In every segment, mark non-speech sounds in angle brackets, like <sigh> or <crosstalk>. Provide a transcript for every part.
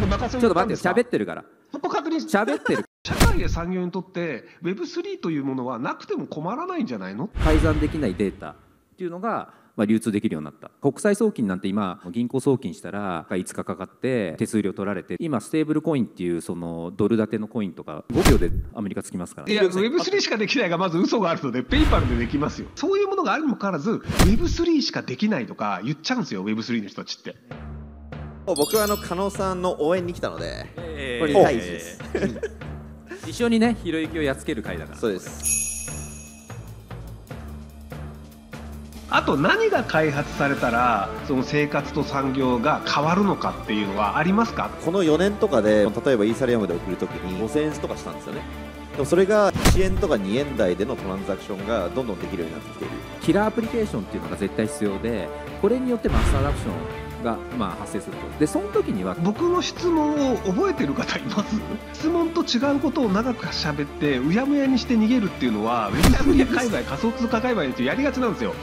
ちょっと待って喋ってるからそこ確認喋ってる社会や産業にとって Web3 というものはなくても困らないんじゃないの改ざんできないデータっていうのがまあ、流通できるようになった国際送金なんて今銀行送金したら5日かかって手数料取られて今ステーブルコインっていうそのドル建てのコインとか5秒でアメリカつきますから、ね、いや Web3 しかできないがまず嘘があるのでペイパルでできますよそういうものがあるにもかかわらず Web3 しかできないとか言っちゃうんですよ Web3 の人たちって。僕はあの加納さんの応援に来たので、えー、これ大事です、えー、一緒にねひろゆきをやっつける回だからそうですあと何が開発されたらその生活と産業が変わるのかっていうのはありますかこの4年とかで例えばイーサリアムで送るときに5000円とかしたんですよねでもそれが1円とか2円台でのトランザクションがどんどんできるようになってきているキラーアプリケーションっていうのが絶対必要でこれによってマスーアダプションが、まあ、発生するとでその時には僕の質問を覚えてる方います <laughs> 質問と違うことを長く喋ってうやむやにして逃げるっていうのはウェブフリー界隈仮想通貨界隈でやりがちなんですよ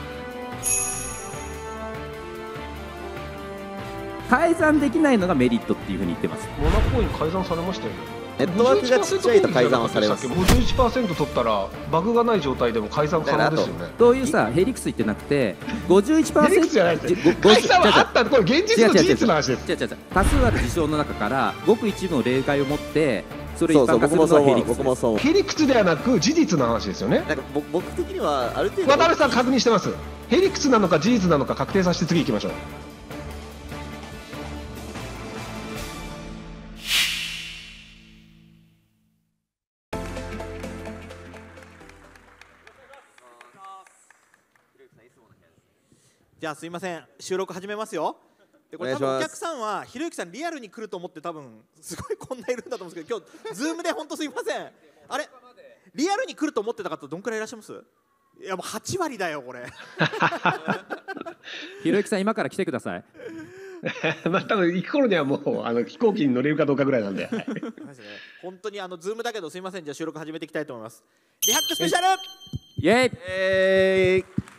改ざんできないのがメリットっていうふうに言ってますモナコイン改ざんされましたよねネットワークがちっちゃいと改ざんはされます51%取ったらバグがない状態でも改ざん可能ですよねそういうさヘリクス言ってなくて51%ヘリクスじゃないです改ざはあったこれ現実の事実の話です違う違う違う多数ある事象の中からごく一部の例外を持ってそれ一般化するのはヘリクス僕もヘリクスではなく事実の話ですよねなんか僕的にはある程度渡辺さん確認してますヘリクスなのか事実なのか確定させて次行きましょうじゃあすいません収録始めますよでこれ多分お客さんはひろゆきさんリアルに来ると思って多分すごいこんないるんだと思うんですけど今日ズームで本当すいませんあれリアルに来ると思ってた方どんくらいいらっしゃいますいやもう8割だよこれ <laughs> ひろゆきさん今から来てください <laughs> まあ多分行く頃にはもうあの飛行機に乗れるかどうかぐらいなんで、<laughs> 本当にあのズームだけどすいませんじゃあ収録始めていきたいと思いますリハックスペシャルイエイイエー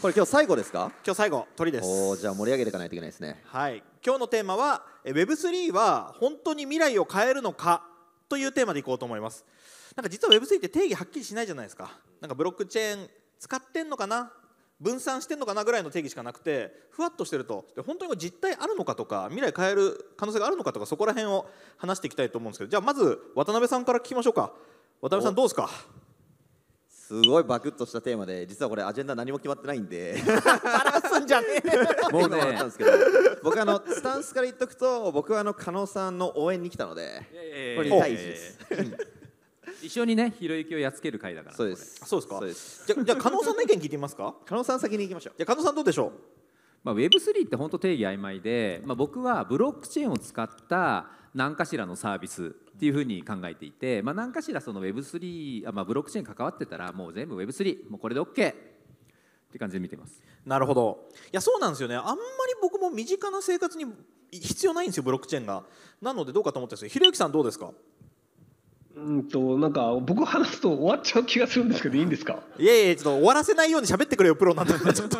これ今日最後ですか今日最後鳥ですおじゃあ盛り上げていかないといけないですねはい今日のテーマは Web3 は本当に未来を変えるのかというテーマでいこうと思いますなんか実は Web3 って定義はっきりしないじゃないですかなんかブロックチェーン使ってんのかな分散してんのかなぐらいの定義しかなくてふわっとしてるとで本当に実態あるのかとか未来変える可能性があるのかとかそこら辺を話していきたいと思うんですけどじゃあまず渡辺さんから聞きましょうか渡辺さんどうですかすごいバクッとしたテーマで実はこれアジェンダ何も決まってないんでバラすんじゃねえ <laughs> もうねったんですけど僕あのスタンスから言っとくと僕はあの加納さんの応援に来たのでこれ大一です、一緒にねひろゆきをやっつける回だからそうですそうですかじゃあ加納さんの意見聞いてみますか加納さん先に行きましょうじゃ加納さんどうでしょうまあ、Web3 って本当定義曖昧で、まあ、僕はブロックチェーンを使った何かしらのサービスっていうふうに考えていて、まあ、何かしらその Web3、まあ、ブロックチェーン関わってたらもう全部 Web3 もうこれで OK って感じで見てますなるほどいやそうなんですよねあんまり僕も身近な生活に必要ないんですよブロックチェーンがなのでどうかと思ってんすひろゆきさんどうですかうんとなんか僕話すと終わっちゃう気がするんですけどいいんですかいやいやちょっと終わらせないように喋ってくれよプロなんだからちょっと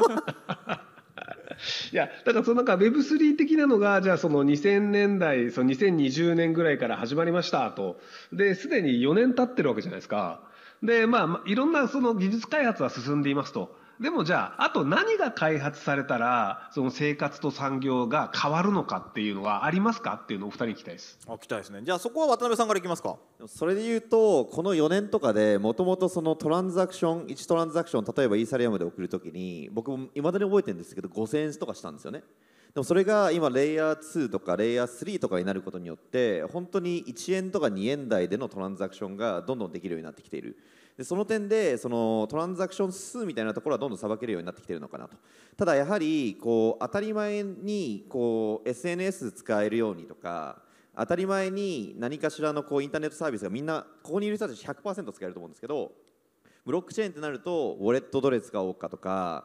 いや、だからそのなんか Web3 的なのが、じゃあその2000年代、その2020年ぐらいから始まりましたと。で、すでに4年経ってるわけじゃないですか。で、まあ、いろんなその技術開発は進んでいますと。でもじゃあ、あと何が開発されたら、その生活と産業が変わるのかっていうのはありますかっていうのをお二人に聞きたいです。あ聞きたいですね。じゃあそこは渡辺さんからいきますか。それで言うと、この4年とかでもともとそのトランザクション、1トランザクション、例えばイーサリアムで送るときに、僕もいまだに覚えてるんですけど、5000円とかしたんですよね。でもそれが今レイヤー2とかレイヤー3とかになることによって本当に1円とか2円台でのトランザクションがどんどんできるようになってきているでその点でそのトランザクション数みたいなところはどんどんさばけるようになってきてるのかなとただやはりこう当たり前にこう SNS 使えるようにとか当たり前に何かしらのこうインターネットサービスがみんなここにいる人たち100%使えると思うんですけどブロックチェーンってなるとウォレットどれ使おうかとか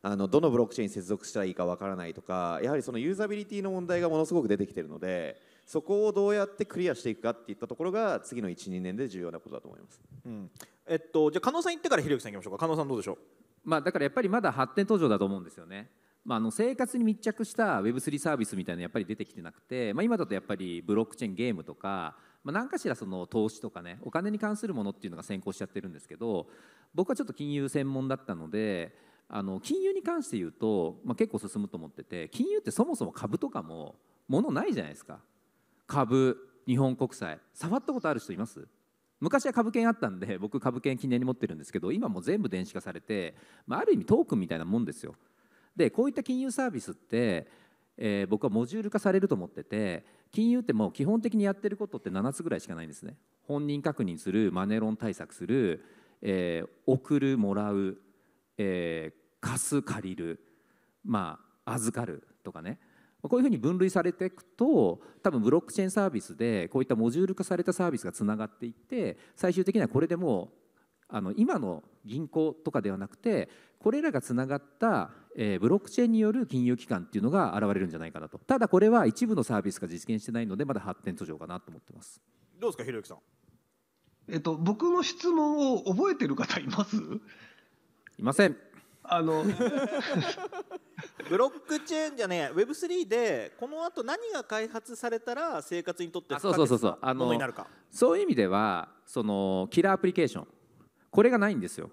あのどのブロックチェーンに接続したらいいかわからないとかやはりそのユーザビリティの問題がものすごく出てきてるのでそこをどうやってクリアしていくかっていったところが次の12年で重要なことだと思います、うん、えっと、じゃあ加納さん行ってからひろゆきさん行きましょうか加納さんどうでしょうまあ、だからやっぱりまだ発展途上だと思うんですよね。まあ、あの生活に密着した Web3 サービスみたいなやっぱり出てきてなくて、まあ、今だとやっぱりブロックチェーンゲームとか、まあ、何かしらその投資とかねお金に関するものっていうのが先行しちゃってるんですけど僕はちょっと金融専門だったのであの金融に関して言うと、まあ、結構進むと思ってて金融ってそもそも株とかもものないじゃないですか株日本国債触ったことある人います昔は株券あったんで <laughs> 僕株券記念に持ってるんですけど今も全部電子化されて、まあ、ある意味トークンみたいなもんですよ。でこういった金融サービスって、えー、僕はモジュール化されると思ってて金融ってもう基本的にやってることって7つぐらいしかないんですね。本人確認するマネロン対策する、えー、送るもらう、えー、貸す借りる、まあ、預かるとかね。こういうふうに分類されていくと多分ブロックチェーンサービスでこういったモジュール化されたサービスがつながっていって最終的にはこれでもうあの今の銀行とかではなくてこれらがつながった、えー、ブロックチェーンによる金融機関っていうのが現れるんじゃないかなとただこれは一部のサービスが実現してないのでまだ発展途上かなと思ってますどうですかひろゆきさん、えっと、僕の質問を覚えてる方いますいませんあのブロックチェーンじゃねえ Web3 でこのあと何が開発されたら生活にとってそうそうそうそうあのそういう意味ではそのキラーアプリケーションこれがないんですよ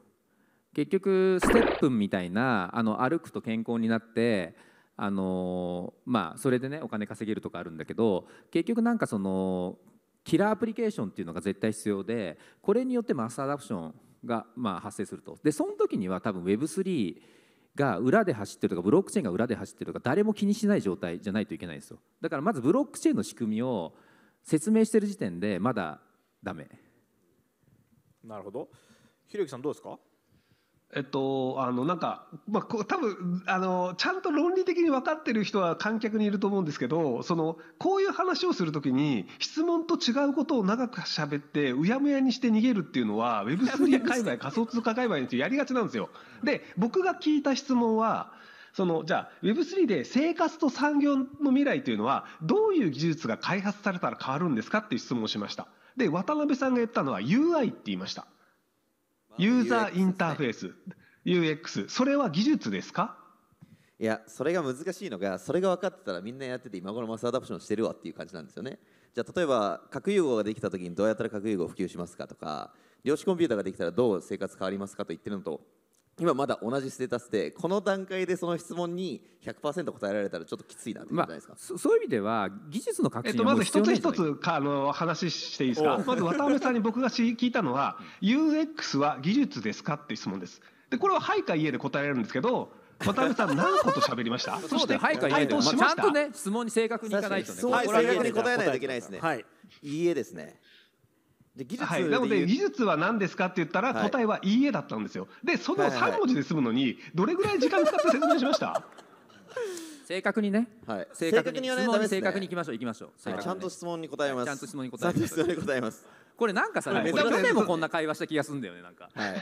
結局ステップンみたいなあの歩くと健康になってあのまあそれでねお金稼げるとかあるんだけど結局なんかそのキラーアプリケーションっていうのが絶対必要でこれによってマスアダプションが、まあ、発生するとでその時には多分 Web3 が裏で走ってるとかブロックチェーンが裏で走ってるとか誰も気にしない状態じゃないといけないんですよだからまずブロックチェーンの仕組みを説明してる時点でまだダメなるほどひろゆきさんどうですかえっと、あの、なんか、まあ、こう、多分、あの、ちゃんと論理的に分かってる人は観客にいると思うんですけど、その、こういう話をするときに、質問と違うことを長く喋って、うやむやにして逃げるっていうのは、Web3 界隈、仮想通貨界隈にやりがちなんですよ。で、僕が聞いた質問は、その、じゃあ、Web3 で生活と産業の未来というのは、どういう技術が開発されたら変わるんですかっていう質問をしました。で、渡辺さんが言ったのは UI って言いました。ユーザーインターフェース UX それは技術ですかいやそれが難しいのがそれが分かってたらみんなやってて今頃マスアダプションしてるわっていう感じなんですよねじゃあ例えば核融合ができた時にどうやったら核融合を普及しますかとか量子コンピューターができたらどう生活変わりますかと言ってるのと今まだ同じステータスでこの段階でその質問に100%答えられたらちょっときついなってことじゃないですか、まあ、そそういう意味では技術の革新は、えっと、まず一つ一つあの話していいですかまず渡辺さんに僕が聞いたのは UX は技術ですかって質問ですでこれは「はい」か「いえ」で答えられるんですけど渡辺さん何個と喋りました <laughs> そして「はい」か「いえ」で、まあ、ちゃんとね質問に正確にいかないとね、はい、正確に答えないといけないですね「はい」「いいえ」ですねで技術はい、なので技術は何ですかって言ったら答えは「いいえ」だったんですよ、でその3文字で済むのにどれぐらい時間使って説明しました <laughs> 正確にね、はい、正確に正確に言わない正確にいきましょういきましょう、ねちゃんと質問に答えます、ちゃんと質問に答えます <laughs> ちゃんと質問に答えますこれなんかさ、去年もこんな会話した気がするんだよねなんか、はい、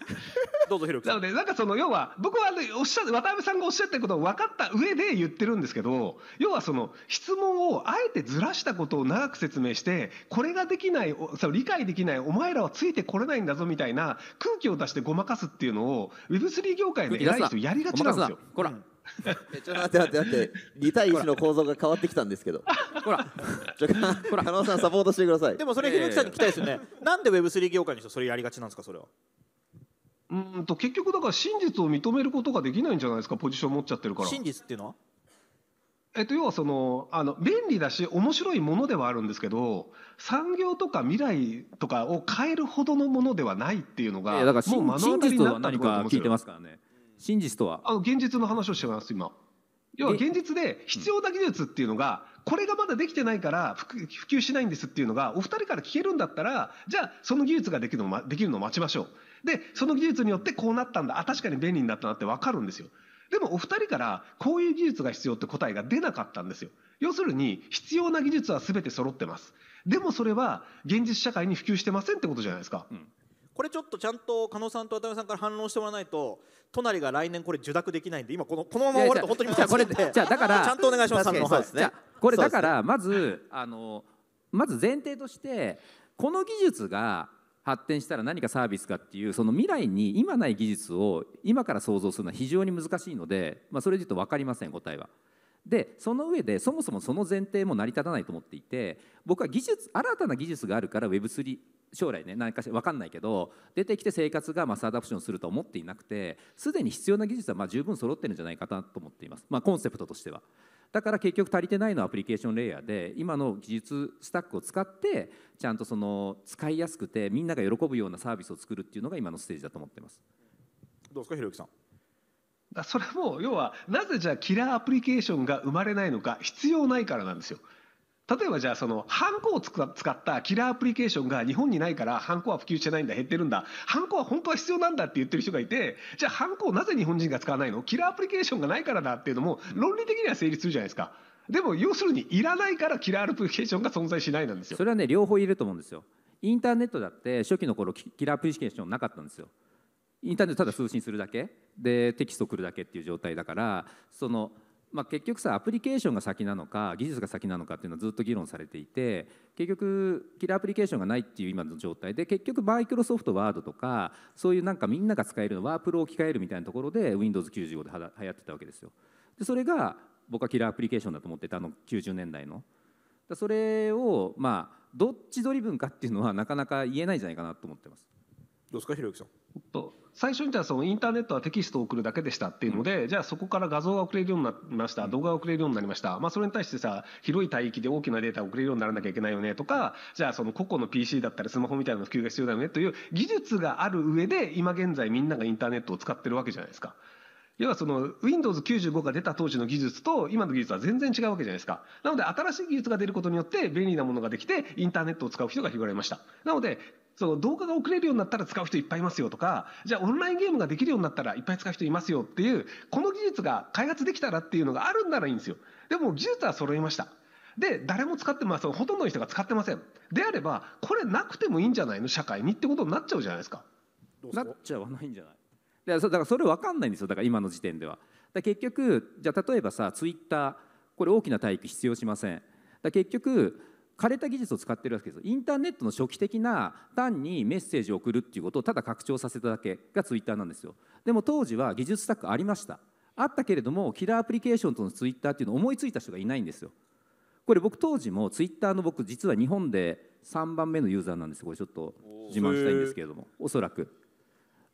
<laughs> どうぞ広くなのでなんかその要は僕は、おっしゃ渡辺さんがおっしゃってることを分かった上で言ってるんですけど要はその質問をあえてずらしたことを長く説明してこれができないそ理解できないお前らはついてこれないんだぞみたいな空気を出してごまかすっていうのを Web3 業界の偉い人やりがちなんですよ。ほら、うんちょっと待って待って待って二対一の構造が変わってきたんですけどほら <laughs> ちょほら加納さんサポートしてくださいでもそれひろきさんに聞きたいですよね、なんで Web3 業界の人それやりがちなんですかそれはうんと結局だから真実を認めることができないんじゃないですかポジション持っちゃってるから真実っていうのはえっと、要はそのあの便利だし面白いものではあるんですけど産業とか未来とかを変えるほどのものではないっていうのがいやだから真もう目の当たりになったかころだ真実とはあの現実の話をしてます今要は現実で必要な技術っていうのが、これがまだできてないから普及しないんですっていうのがお二人から聞けるんだったらじゃあその技術ができるのできるのを待ちましょうでその技術によってこうなったんだあ確かに便利になったなって分かるんですよでもお二人からこういう技術が必要って答えが出なかったんですよ要するに必要な技術は全て揃ってますでもそれは現実社会に普及してませんってことじゃないですか、うんこれちょっとちゃんと狩野さんと渡辺さんから反論してもらわないと隣が来年これ受諾できないんで今このこのまま終わると本当に難しでじゃあだからちゃんとお願いしますすね、はい、これだからまずあのまず前提としてこの技術が発展したら何かサービスかっていうその未来に今ない技術を今から想像するのは非常に難しいので、まあ、それで言うと分かりません答えは。でその上でそもそもその前提も成り立たないと思っていて僕は技術新たな技術があるから Web3 将来ね何かしら分かんないけど出てきて生活がマスアダプションするとは思っていなくてすでに必要な技術はま十分揃ってるんじゃないかなと思っています、まあ、コンセプトとしては。だから結局足りてないのはアプリケーションレイヤーで今の技術スタックを使ってちゃんとその使いやすくてみんなが喜ぶようなサービスを作るっていうのが今のステージだと思ってます。どうですかひろゆきさんそれも要はなぜじゃあキラーアプリケーションが生まれないのか必要ないからなんですよ例えばじゃあそのハンコを使ったキラーアプリケーションが日本にないからハンコは普及してないんだ減ってるんだハンコは本当は必要なんだって言ってる人がいてじゃあハンコをなぜ日本人が使わないのキラーアプリケーションがないからだっていうのも論理的には成立するじゃないですかでも要するにいらないからキラーアプリケーションが存在しないなんですよそれはね両方いると思うんですよインターネットだって初期の頃キラーアプリケーションなかったんですよインターネットただ通信するだけでテキスト来るだけっていう状態だからそのまあ、結局さアプリケーションが先なのか技術が先なのかっていうのはずっと議論されていて結局キラーアプリケーションがないっていう今の状態で結局マイクロソフトワードとかそういうなんかみんなが使えるワープロを置き換えるみたいなところで Windows95 で流行ってたわけですよ。でそれが僕はキラーアプリケーションだと思ってたあの90年代の。だそれをまあどっちドリブンかっていうのはなかなか言えないんじゃないかなと思ってます。どうですかひろゆきさん。最初にじゃあそのインターネットはテキストを送るだけでしたっていうので、うん、じゃあそこから画像が送れるようになりました、動画が送れるようになりました、まあ、それに対してさ広い帯域で大きなデータを送れるようにならなきゃいけないよねとかじゃあその個々の PC だったりスマホみたいなの普及が必要だよねという技術がある上で今現在みんながインターネットを使ってるわけじゃないですか。要はその Windows95 が出た当時の技術と今の技術は全然違うわけじゃないですか。なので新しい技術が出ることによって便利なものができてインターネットを使う人が広がりました。なのでその動画が送れるようになったら使う人いっぱいいますよとか、じゃあオンラインゲームができるようになったらいっぱい使う人いますよっていう、この技術が開発できたらっていうのがあるんならいいんですよ。でも技術は揃いました。で、誰も使ってます。ほとんどの人が使ってません。であれば、これなくてもいいんじゃないの社会にってことになっちゃうじゃないですか。なっちゃわないんじゃないだからそれ分かんないんですよだから今の時点では。だ結局じゃあ例えばさツイッターこれ大きな体育必要しません。だ結局枯れた技術を使ってるわけですインターネットの初期的な単にメッセージを送るっていうことをただ拡張させただけがツイッターなんですよでも当時は技術スタックありましたあったけれどもキラーアプリケーションとのツイッターっていうのを思いついた人がいないんですよこれ僕当時もツイッターの僕実は日本で3番目のユーザーなんですこれちょっと自慢したいんですけれどもおそらく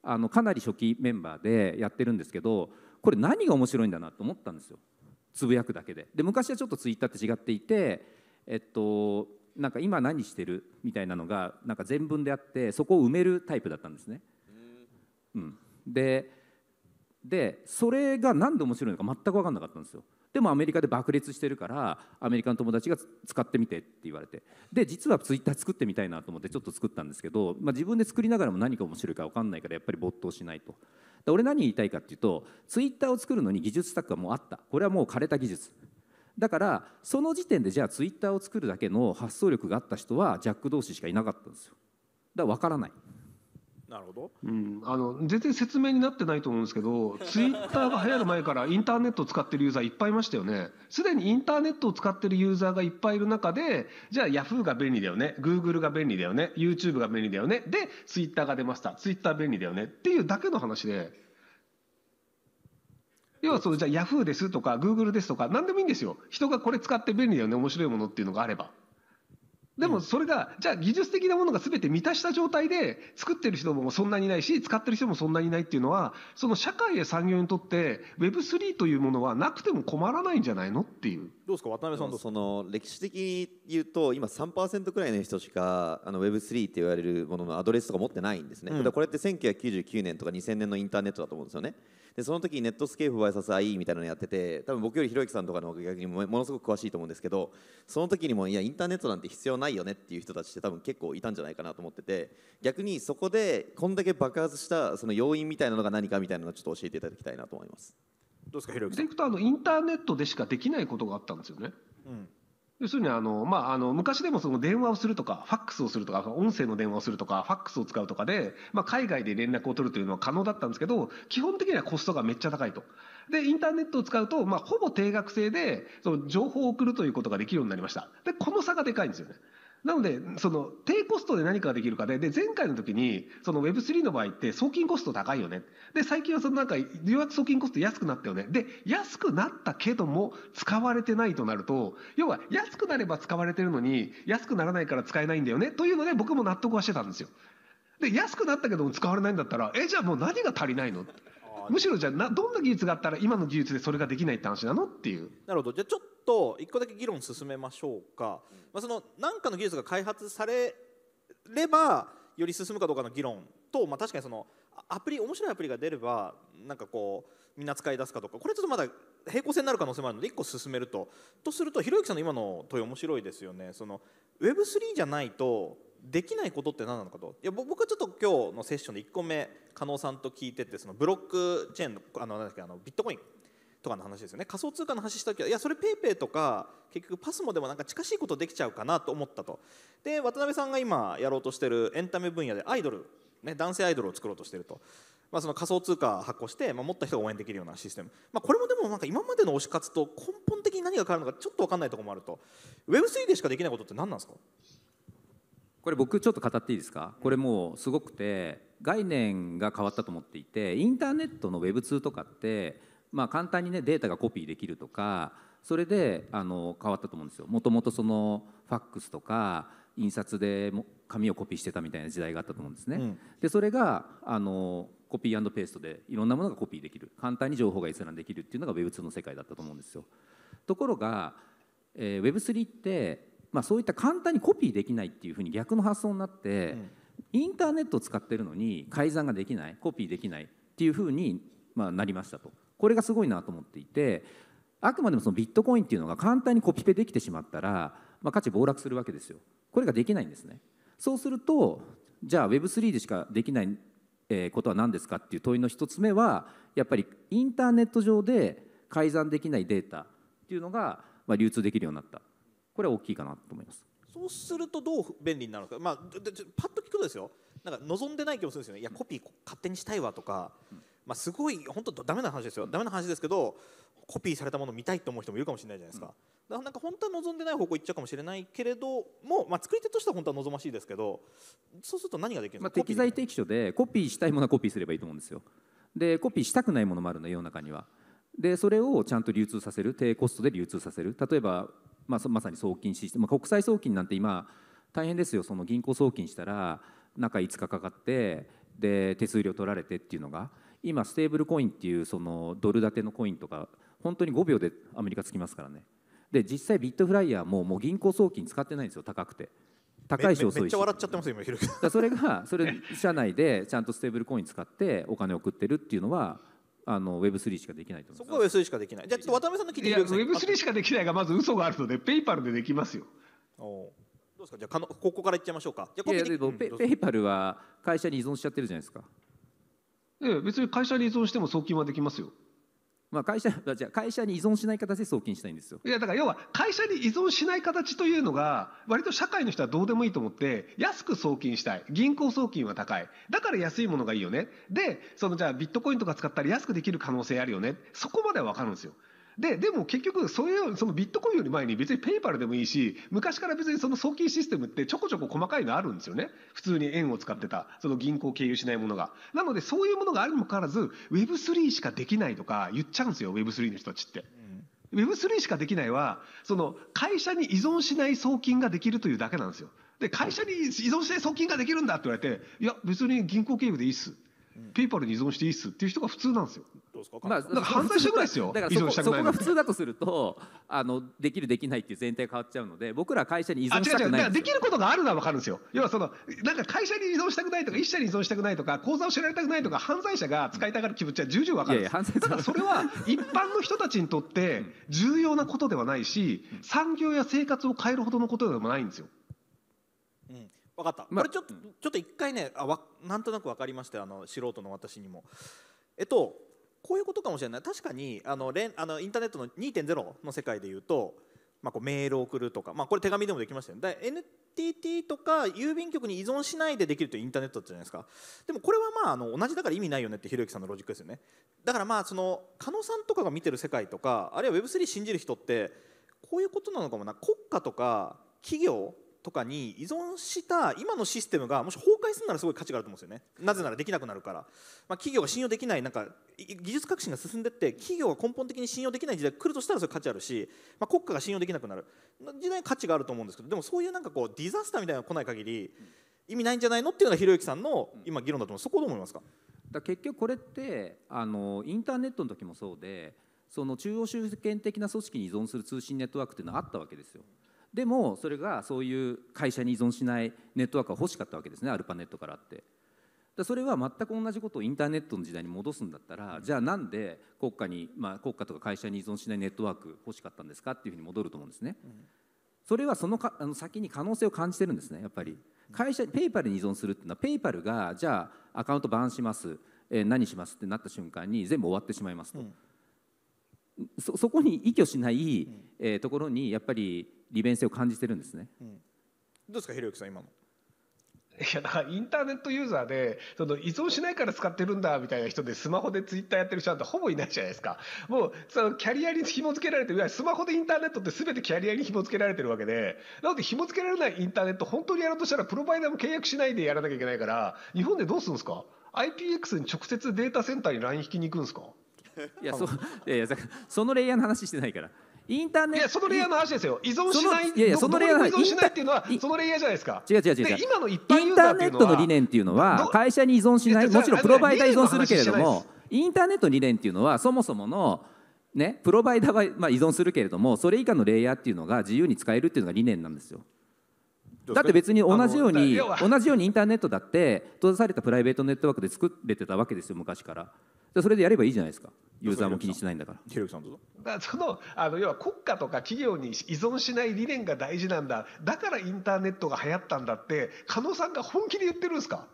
あのかなり初期メンバーでやってるんですけどこれ何が面白いんだなと思ったんですよつぶやくだけでで昔はちょっとツイッターって違っていてえっとなんか今何してるみたいなのがなんか全文であってそこを埋めるタイプだったんですね。うん、ででそれが何で面白いのか全く分かんなかったんですよ。でもアメリカで爆裂してるからアメリカの友達が使ってみてって言われてで実はツイッター作ってみたいなと思ってちょっと作ったんですけど、まあ、自分で作りながらも何か面白いか分かんないからやっぱり没頭しないと。俺何言いたいかっていうとツイッターを作るのに技術策はもうあったこれはもう枯れた技術だからその時点でじゃあツイッターを作るだけの発想力があった人はジャック同士しかいなかったんですよだから分からないなるほど、うん、あの全然説明になってないと思うんですけどツイッターが流行る前からインターネットを使ってるユーザーいっぱいいましたよねすでにインターネットを使ってるユーザーがいっぱいいる中でじゃあヤフーが便利だよねグーグルが便利だよね YouTube が便利だよねでツイッターが出ましたツイッター便利だよねっていうだけの話で。要はそのじゃあヤフーですとかグーグルですとか何でもいいんですよ人がこれ使って便利だよね面白いものっていうのがあればでもそれがじゃあ技術的なものが全て満たした状態で作ってる人もそんなにないし使ってる人もそんなにないっていうのはその社会や産業にとって Web3 というものはなくても困らないんじゃないのっていうどうですか渡辺さんとその歴史的に言うと今3%くらいの人しかあの Web3 って言われるもののアドレスとか持ってないんですね、うん、これって1999年とか2000年のインターネットだと思うんですよね。でその時にネットスケープ VSIE みたいなのやってて多分僕よりひろゆきさんとかの方が逆にものすごく詳しいと思うんですけどその時にもいやインターネットなんて必要ないよねっていう人たちって多分結構いたんじゃないかなと思ってて逆にそこでこんだけ爆発したその要因みたいなのが何かみたいなのをちょっと教えていただきたいなと思います。どうですかひろゆきさん。ディレクターのインターネットでしかできないことがあったんですよね。うん要するにあの、まあ、あの昔でもその電話をするとかファックスをするとか音声の電話をするとかファックスを使うとかで、まあ、海外で連絡を取るというのは可能だったんですけど基本的にはコストがめっちゃ高いと。でインターネットを使うと、まあ、ほぼ定額制でその情報を送るということができるようになりました。でこの差がでかいんですよね。なので、その低コストで何かができるかで、で、前回の時に、その Web3 の場合って送金コスト高いよね。で、最近はそのなんか、よう送金コスト安くなったよね。で、安くなったけども、使われてないとなると、要は安くなれば使われてるのに、安くならないから使えないんだよね。というので、僕も納得はしてたんですよ。で、安くなったけども使われないんだったら、え、じゃあもう何が足りないのむしろじゃあどんな技術があったら今の技術でそれができないって話なのっていうなるほどじゃあちょっと一個だけ議論進めましょうか、まあ、その何かの技術が開発されればより進むかどうかの議論と、まあ、確かにそのアプリ面白いアプリが出ればなんかこうみんな使い出すかとかこれちょっとまだ平行線になる可能性もあるので1個進めるととするとひろゆきさんの今の問い面白いですよねその Web3 じゃないとできないことって何なのかといや僕はちょっと今日のセッションで1個目加納さんと聞いててそのブロックチェーンのあのんだっけあのビットコインとかの話ですよね仮想通貨の話した時はいやそれ PayPay とか結局パスモでもなんか近しいことできちゃうかなと思ったとで渡辺さんが今やろうとしてるエンタメ分野でアイドル、ね、男性アイドルを作ろうとしてると。まあ、その仮想通貨発行して、まあ、持った人が応援できるようなシステム、まあ、これもでもなんか今までの推し活と根本的に何が変わるのかちょっと分かんないところもあると Web3 でしかできないことって何なんですかこれ僕ちょっと語っていいですかこれもうすごくて概念が変わったと思っていてインターネットの Web2 とかってまあ、簡単にねデータがコピーできるとかそれであの変わったと思うんですよ。もともとそのファックスとか印刷で紙をコピーしてたみたいな時代があったと思うんですね。うん、でそれがあのコピーペーストでいろんなものがコピーできる簡単に情報が閲覧できるっていうのが Web2 の世界だったと思うんですよ。ところが、えー、Web3 って、まあ、そういった簡単にコピーできないっていうふうに逆の発想になって、うん、インターネットを使ってるのに改ざんができないコピーできないっていうふうに、まあ、なりましたと。これがすごいなと思っていてあくまでもそのビットコインっていうのが簡単にコピペできてしまったら、まあ、価値暴落するわけですよこれができないんですねそうするとじゃあ Web3 でしかできないことは何ですかっていう問いの1つ目はやっぱりインターネット上で改ざんできないデータっていうのが流通できるようになったこれは大きいかなと思いますそうするとどう便利になるのか、まあ、パッと聞くとですよなんか望んでない気もするんですよねいやコピー勝手にしたいわとか、うんまあ、すごい本当だめな話ですよダメな話ですけどコピーされたもの見たいと思う人もいるかもしれないじゃないですか。だからなんか本当は望んでない方向行っちゃうかもしれないけれども、まあ、作り手としては本当は望ましいですけどそうすると何ができるんですか、まあ、適材適所でコピーしたいものはコピーすればいいと思うんですよ。でコピーしたくないものもあるの世の中には。でそれをちゃんと流通させる低コストで流通させる例えば、まあ、まさに送金システム、まあ、国際送金なんて今大変ですよその銀行送金したら中5日かかってで手数料取られてっていうのが。今ステーブルコインっていうそのドル建てのコインとか本当に5秒でアメリカつきますからねで実際ビットフライヤーももう銀行送金使ってないんですよ高くて高いし遅いし笑っちゃってます今ひろだそれがそれ社内でちゃんとステーブルコイン使ってお金送ってるっていうのはあのブ e b 3しかできないと思いますそこは Web3 しかできないじゃちょっと渡辺さんの聞いていいですか Web3 しかできないがまず嘘があるのでペイパルでできますよおどうですかじゃあここからいっちゃいましょうかじゃあここいやでもペイパルは会社に依存しちゃってるじゃないですかええ、別に会社に依存しても送金はできますよ。まあ、会社じゃ会社に依存しない形で送金したいんですよいやだから要は会社に依存しない形というのが割と社会の人はどうでもいいと思って安く送金したい銀行送金は高いだから安いものがいいよねでそのじゃあビットコインとか使ったら安くできる可能性あるよねそこまでは分かるんですよで、でも結局、そういう、そのビットコインより前に別にペイパルでもいいし、昔から別にその送金システムってちょこちょこ細かいのあるんですよね。普通に円を使ってた、その銀行経由しないものが。なので、そういうものがあるにもかかわらず、Web3 しかできないとか言っちゃうんですよ、Web3 の人たちって。Web3 しかできないは、その会社に依存しない送金ができるというだけなんですよ。で、会社に依存しない送金ができるんだって言われて、いや、別に銀行経由でいいっす。ペイパルに依存していいっすっていう人が普通なんですよ。どうすかまあ、なんか犯罪者ぐらいですよだからそこそこが普通だとするとあのできるできないっていう前提が変わっちゃうので僕ら会社に依存したくないできることがあるのはわかるんですよ要はそのなんか会社に依存したくないとか一社に依存したくないとか口座を知られたくないとか犯罪者が使いたがる気持ちは重々分かるんですただ <laughs> それは一般の人たちにとって重要なことではないし産業や生活を変えるほどのことでもないんですよ。分かった、まこれちょっと、うん、ちょっと一回ねあわなんとなく分かりましたあの素人の私にもえっとこういうことかもしれない確かにあの連あのインターネットの2.0の世界でいうと、まあ、こうメールを送るとか、まあ、これ手紙でもできましたよね NTT とか郵便局に依存しないでできるというインターネットじゃないですかでもこれはまああの同じだから意味ないよねってひろゆきさんのロジックですよねだからまあその狩野さんとかが見てる世界とかあるいは Web3 信じる人ってこういうことなのかもな国家とか企業とかに依存した今のシステムがもし崩壊するならすごい価値があると思うんですよねなぜならできなくなるから、まあ、企業が信用できないなんか技術革新が進んでって企業が根本的に信用できない時代が来るとしたらそれ価値あるし、まあ、国家が信用できなくなる時代に価値があると思うんですけどでもそういうなんかこうディザスターみたいなのが来ない限り意味ないんじゃないのっていうのがひろゆきさんの今議論だと思うそこどう思いますかだ結局これってあのインターネットの時もそうでその中央集権的な組織に依存する通信ネットワークっていうのはあったわけですよ。でもそれがそういう会社に依存しないネットワークが欲しかったわけですねアルパネットからってそれは全く同じことをインターネットの時代に戻すんだったらじゃあなんで国家に、まあ、国家とか会社に依存しないネットワーク欲しかったんですかっていうふうに戻ると思うんですね、それはそのかあの先に可能性を感じてるんですねやっぱり会社ペイパルに依存するっていうのはペイパルがじゃあアカウントバンします、えー、何しますってなった瞬間に全部終わってしまいますと。うんそそこに依拠しない、うん、えー、ところにやっぱり利便性を感じてるんですね。うん、どうですかひろゆきさん今の <laughs> いやかインターネットユーザーでその依存しないから使ってるんだみたいな人でスマホでツイッターやってる人なんてほぼいないじゃないですかもうそのキャリアに紐付けられてるスマホでインターネットって全てキャリアに紐付けられてるわけでなので紐付けられないインターネット本当にやろうとしたらプロバイダーも契約しないでやらなきゃいけないから日本でどうするんですか IPX に直接データセンターに LINE 引きに行くんですかいやそういやそのレイヤーの話してないからインターネットいやそのレイヤーの話ですよ依存しないいやいやそのレイヤーの依存しないっていうのはそのレイヤーじゃないですか違う違う違う今の一般インターネットの理念っていうのは会社に依存しないもちろんプロバイダー依存するけれどもインターネットの理念っていうのはそもそものねプロバイダーはまあ依存するけれどもそれ以下のレイヤーっていうのが自由に使えるっていうのが理念なんですよだって別に同じように同じようにインターネットだって閉ざされたプライベートネットワークで作れてたわけですよ昔からそれでやればいいじゃないですかユーザーも気にしないんだから。ひろゆきさんどうぞ。だからそのあの要は国家とか企業に依存しない理念が大事なんだ。だからインターネットが流行ったんだって加納さんが本気で言ってるんですか。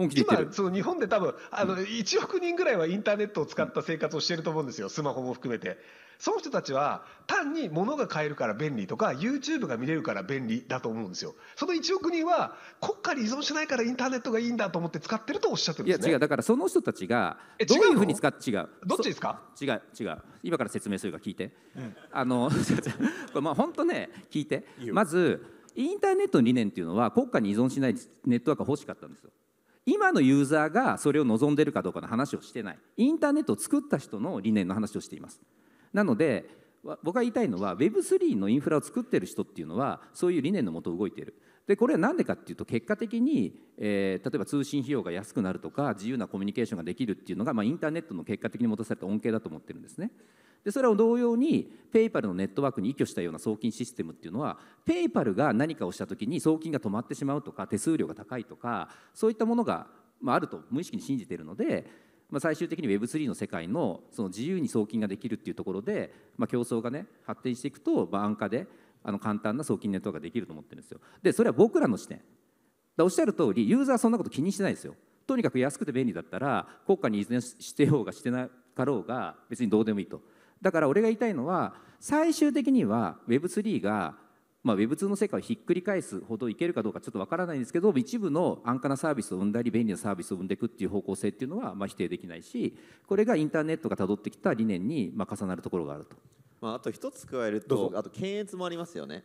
本気で言ってる。その日本で多分、あの、1億人ぐらいはインターネットを使った生活をしていると思うんですよ。スマホも含めて。その人たちは、単に物が買えるから便利とか、YouTube が見れるから便利だと思うんですよ。その1億人は、国家に依存しないからインターネットがいいんだと思って使ってるとおっしゃってるんですね。いや違う、だからその人たちが、どういうふうに使って違う。どっちですか違う、違う。今から説明するから聞いて。うん、あの、<laughs> まあ本当ね、聞いて。いまず、インターネットの理念っていうのは国家に依存しないネットワークが欲しかったんですよ。今のユーザーがそれを望んでるかどうかの話をしてないインターネットを作った人の理念の話をしていますなので僕が言いたいのは Web3 のインフラを作ってる人っていうのはそういう理念のもと動いてるでこれは何でかっていうと結果的に、えー、例えば通信費用が安くなるとか自由なコミュニケーションができるっていうのが、まあ、インターネットの結果的に持たされた恩恵だと思ってるんですねでそれを同様にペイパルのネットワークに依拠したような送金システムっていうのはペイパルが何かをした時に送金が止まってしまうとか手数料が高いとかそういったものが、まあ、あると無意識に信じているので、まあ、最終的に Web3 の世界のその自由に送金ができるっていうところで、まあ、競争がね発展していくと、まあ、安価であの簡単な送金ネットワークができると思ってるんですよ。でそれは僕らの視点おっしゃる通りユーザーはそんなこと気にしてないですよ。とにかく安くて便利だったら国家に依れしてようがしてなかろうが別にどうでもいいと。だから俺が言いたいのは最終的には Web3 が、まあ、Web2 の世界をひっくり返すほどいけるかどうかちょっとわからないんですけど一部の安価なサービスを生んだり便利なサービスを生んでいくっていう方向性っていうのはまあ否定できないしこれがインターネットがたどってきた理念にまあ重なるところがあると。まあ、あと一つ加えるとあと検閲もありますよね。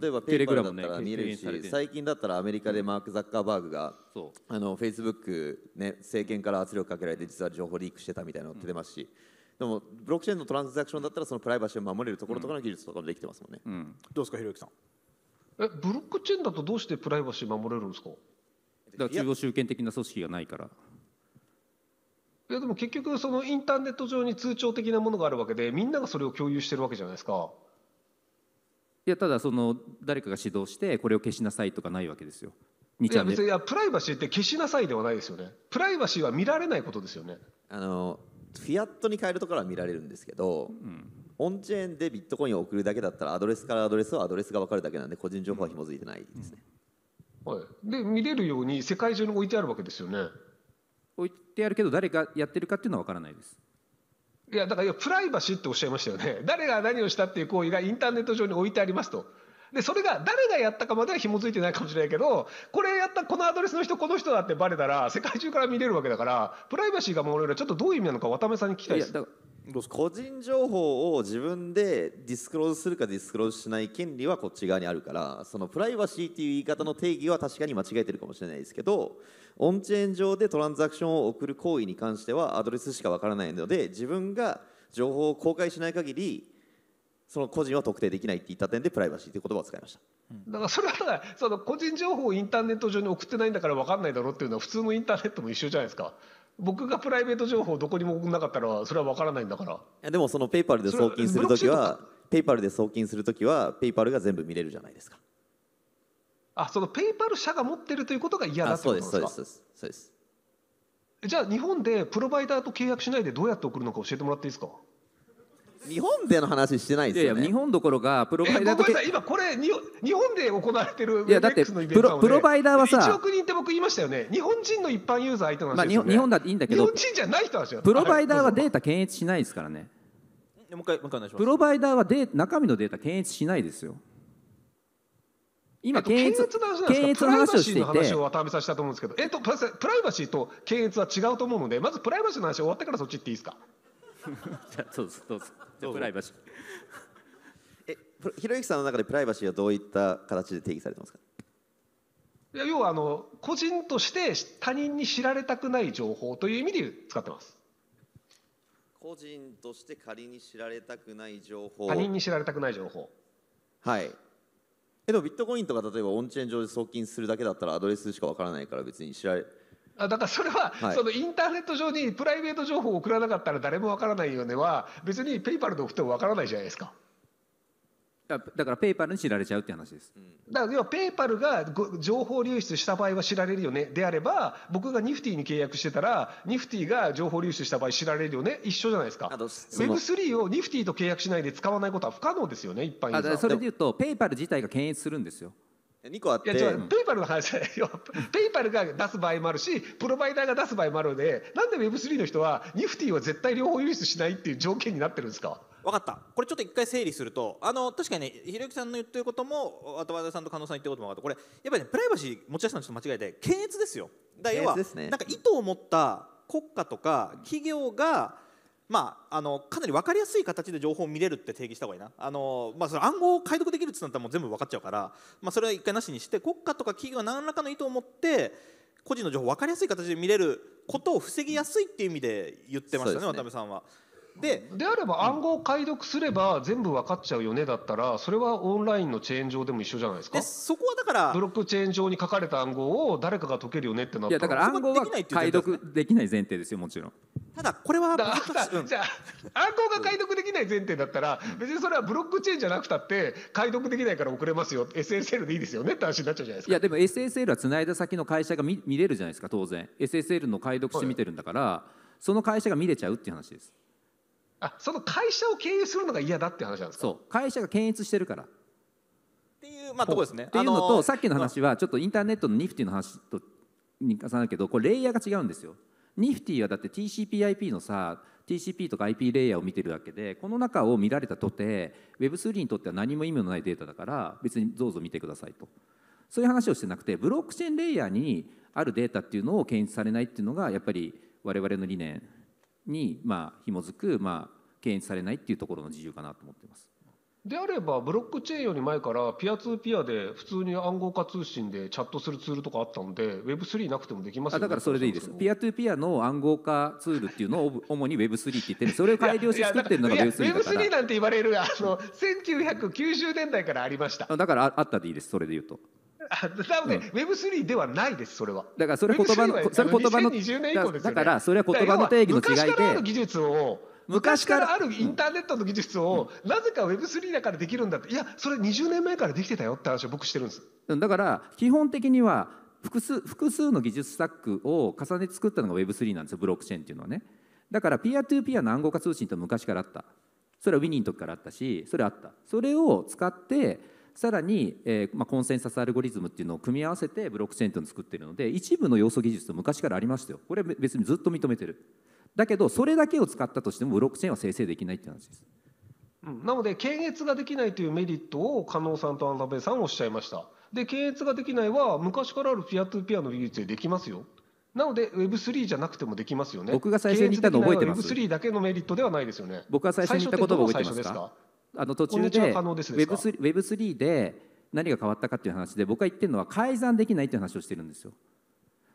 例えばペーパルだったら見えるし、最近だったらアメリカでマーク・ザッカーバーグが、あのフェイスブック、ね、政権から圧力かけられて実は情報リークしてたみたいなのって出ますし、でもブロックチェーンのトランザクションだったらそのプライバシーを守れるところとかの技術とかもできてますもんね、うんうん、どうですかひろゆきさんえブロックチェーンだとどうしてプライバシー守れるんですかだから中央集権的な組織がないからいやでも結局そのインターネット上に通帳的なものがあるわけでみんながそれを共有してるわけじゃないですかいやただその誰かが指導してこれを消しなさいとかないわけですよいや別にいやプライバシーって消しなさいではないですよねプライバシーは見られないことですよねあのフィアットに変えるところは見られるんですけど、うん、オンチェーンでビットコインを送るだけだったらアドレスからアドレスはアドレスが分かるだけなんで個人情報は紐づいてないですね、うんうん、はい、で見れるように世界中に置いてあるわけですよね置いてあるけど誰がやってるかっていうのは分からないですいやだからプライバシーっておっしゃいましたよね誰が何をしたっていう行為がインターネット上に置いてありますとでそれが誰がやったかまでは紐付いてないかもしれないけどこれやったこのアドレスの人この人だってバレたら世界中から見れるわけだからプライバシーが守れるちょっとどういう意味なのか渡辺さんに聞きたいです個人情報を自分でディスクローズするかディスクローズしない権利はこっち側にあるからそのプライバシーっていう言い方の定義は確かに間違えてるかもしれないですけどオンチェーン上でトランザクションを送る行為に関してはアドレスしかわからないので自分が情報を公開しない限りその個人は特定できないって言った点でプライバシーという言葉を使いました。だからそれはだその個人情報をインターネット上に送ってないんだから分かんないだろうっていうのは普通のインターネットも一緒じゃないですか。僕がプライベート情報どこにも送んなかったらそれは分からないんだから。でもそのペイパルで送金するときはペイパルで送金するときはペイパルが全部見れるじゃないですか。あそのペイパル社が持ってるということが嫌だってことですか。そうですそうですそうです。じゃあ日本でプロバイダーと契約しないでどうやって送るのか教えてもらっていいですか。日本での話してないですよ、ね、いやいや日本どころかプロバイダーと今これ日本で行われてるいやだってプロプロバイダーはさ億人って僕言いましたよね日本人の一般ユーザー相手の話ですよ、ね、まあ、日本だっていいんだけど日本人じゃない人ですよプロバイダーはデータ検閲しないですからね、もう一回もう一回お願いしますプロバイダーはデ中身のデータ検閲しないですよ今検閲検閲の話をしていてプライバシーの話を渡辺さんしたと思うんですけど、えっと、プライバシーと検閲は違うと思うのでまずプライバシーの話終わってからそっち行っていいですかじゃあどうぞどうぞじゃあプライバシーえひろゆきさんの中でプライバシーはどういった形で定義されてますかいや要はあの個人として他人に知られたくない情報という意味で使ってます個人として仮に知られたくない情報他人に知られたくない情報はいえでもビットコインとか例えばオンチェーン上で送金するだけだったらアドレスしかわからないから別に知られあだからそれは、はい、そのインターネット上にプライベート情報を送らなかったら誰もわからないよねは別にペイパルで送ってもわからないじゃないですか。だからペイパルに知られちゃうって話です。だから要はペイパルが情報流出した場合は知られるよねであれば僕がニフティに契約してたらニフティが情報流出した場合知られるよね一緒じゃないですか。Web3 をニフティと契約しないで使わないことは不可能ですよね一般に。それでいうとペイパル自体が検閲するんですよ。2個あって。いや、ペイパルの話じよ。<laughs> ペイパルが出す場合もあるし、プロバイダーが出す場合もあるので、なんで Web3 の人は、ニフティは絶対両方輸出しないっていう条件になってるんですか分かった。これちょっと一回整理すると、あの、確かにね、ひろゆきさんの言ってることも、あと和田さんと加納さん言ってることも分かった。これ、やっぱりね、プライバシー持ち出したのちょっと間違えて、検閲ですよ。だ要は、ね、なんか意図を持った国家とか企業が、まあ、あのかなり分かりやすい形で情報を見れるって定義した方がいいなあの、まあ、その暗号を解読できるってなったらもう全部分かっちゃうから、まあ、それは一回なしにして国家とか企業が何らかの意図を持って個人の情報を分かりやすい形で見れることを防ぎやすいっていう意味で言ってましたね、ね渡辺さんは。でであれば暗号を解読すれば全部分かっちゃうよねだったらそれはオンラインのチェーン上でも一緒じゃないですかでそこはだからブロックチェーン上に書かれた暗号を誰かが解けるよねってなったらいやだから暗号は解読できない前提ですよもちろんただこれは <laughs> じゃあ暗号が解読できない前提だったら別にそれはブロックチェーンじゃなくたって解読できないから遅れますよ SSL でいいですよねって話になっちゃうじゃないですかいやでも SSL はつないだ先の会社が見見れるじゃないですか当然 SSL の解読してみてるんだから、はい、その会社が見れちゃうっていう話ですあその会社を経営するのが嫌だって話なんですかそう会社が検閲してるからっていうまあとこですねっていうのと、さっきの話はちょっとインターネットのニフティの話とに重なるけどこれレイヤーが違うんですよニフティはだって TCPIP のさ TCP とか IP レイヤーを見てるわけでこの中を見られたとて Web3 にとっては何も意味のないデータだから別にどうぞ見てくださいとそういう話をしてなくてブロックチェーンレイヤーにあるデータっていうのを検出されないっていうのがやっぱり我々の理念にまあ紐づくまあ検閲されないっていうところの自由かなと思ってます。であればブロックチェーンより前からピアツーピアで普通に暗号化通信でチャットするツールとかあったので Web3 なくてもできますよ、ね、だからそれでいいですピアツーピアの暗号化ツールっていうのを主に Web3 って言ってるそれを改良して作ってるのが Web3 だから Web3 なんて言われるあの1990年代からありましただからあったでいいですそれで言うと <laughs> 多分ね、うん、Web3 ではないです、それは。だからそれ言葉の、それ言葉の、年以降でね、だからそれは言葉の定義の違いで。昔か技術を昔からあるインターネットの技術を、なぜか Web3 だからできるんだっていやそれ20年前からできてたよって話を僕してるんですだから基本的には複数複数の技術スタックを重ねて作ったのが Web3 なんですよブロックチェーンっていうのはねだからピアトゥピアの暗号化通信って昔からあったそれはウィニーの時からあったしそれあったそれを使ってさらに、えーまあ、コンセンサスアルゴリズムっていうのを組み合わせてブロックチェーンというのを作ってるので一部の要素技術昔からありましたよこれは別にずっと認めてるだけどそれだけを使ったとしてもブロックチェーンは生成できないって話ですなので検閲ができないというメリットを加納さんとアンダベイさんおっしゃいましたで検閲ができないは昔からあるピアトゥピアの技術でできますよなので Web3 じゃなくてもできますよね。僕が最初に言ったの覚えてます。Web3 だけのメリットではないですよね。僕が最初に言ったこと覚えてますか。あの途中で Web3, w で何が変わったかっていう話で僕が言ってるのは改ざんできないっていう話をしてるんですよ。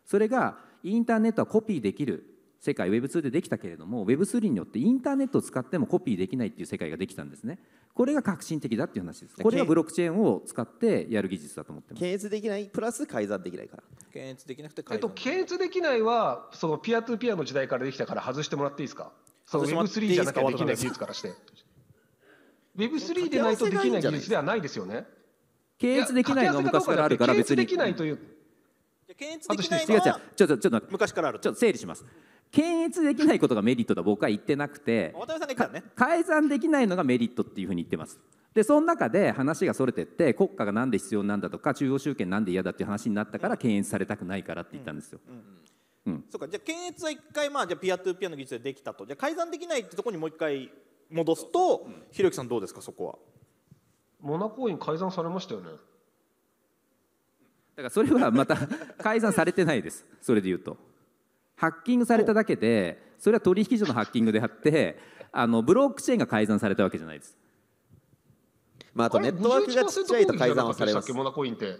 それがインターネットはコピーできる世界 Web2 でできたけれども Web3 によってインターネットを使ってもコピーできないっていう世界ができたんですねこれが革新的だっていう話ですこれがブロックチェーンを使ってやる技術だと思ってます検閲できないプラス改ざんできないから検閲できなくて改ざん、えっと、検閲できないはそのピアトゥピアの時代からできたから外してもらっていいですかその Web3 じゃなきゃできない技術からして Web3 でないとできない技術ではないですよね。検閲できないのは昔からあるから別に。検閲できないという。検閲できないのは違う違うちょっとちょっと昔からある。ちょっと整理します。検閲できないことがメリットだ僕は言ってなくて、改ざんできないのがメリットっていうふうに言ってます。でその中で話がそれてって国家がなんで必要なんだとか中央集権なんで嫌だっていう話になったから検閲されたくないからって言ったんですよ。うんうんうん、そうかじゃあ検閲は一回まあじゃあピアトゥピアの技術でできたとじゃあ改ざんできないってとこにもう一回戻すと、ひろゆきさんどうですかそこはモナコイン改ざんされましたよねだからそれはまた改ざんされてないですそれで言うとハッキングされただけでそれは取引所のハッキングであってあのブロックチェーンが改ざんされたわけじゃないですまああとネットワークがちっちゃいと改ざんはされますモナコインって、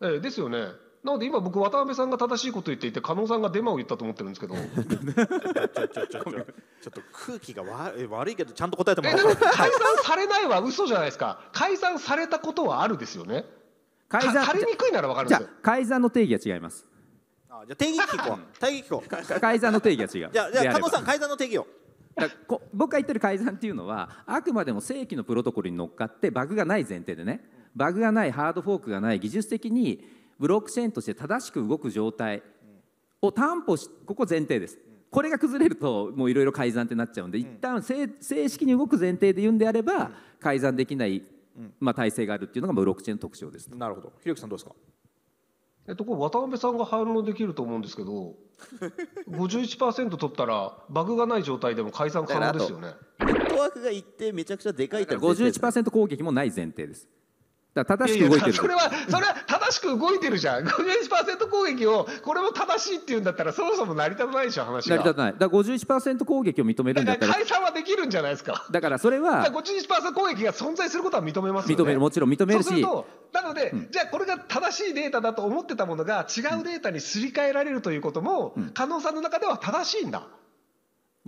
ええ、ですよねなので今僕渡辺さんが正しいこと言っていて加納さんがデマを言ったと思ってるんですけどちょちょちょちょっと空気が悪い <laughs> 悪いけどちゃんと答えてもらっ解散されないは嘘じゃないですか解散されたことはあるですよね解散されにくいならわかるんですよ解散の定義は違いますあじゃ定義聞こう <laughs> 定義聞こう解散の定義は違うじゃじ加納さん解散の定義をこ僕が言ってる改ざんっていうのはあくまでも正規のプロトコルに乗っかってバグがない前提でねバグがないハードフォークがない技術的にブロックチェーンとして正しく動く状態を担保しここ前提ですこれが崩れるともういろいろ改ざんってなっちゃうんで一旦正式に動く前提で言うんであれば改ざんできない、まあ、体制があるっていうのがブロックチェーンの特徴ですなるほどひろきさんどうですかえっと、これ渡辺さんが反論できると思うんですけど51% <laughs> 取ったらバグがない状態でも解散可能ですよねネットワークが一定めちゃくちゃでかいって51%攻撃もない前提ですだ正しく動いてるいやいやそれはそれはしく動いてるじゃん51%攻撃をこれも正しいっていうんだったらそもそも成り立たないでしょ話が成り立たないだから51%攻撃を認めるんだったら解散はできるんじゃないですかだからそれは51%攻撃が存在することは認めますよね認めるもちろん認めるしそうするとなので、うん、じゃあこれが正しいデータだと思ってたものが違うデータにすり替えられるということも、うん、可能さんの中では正しいんだ、うん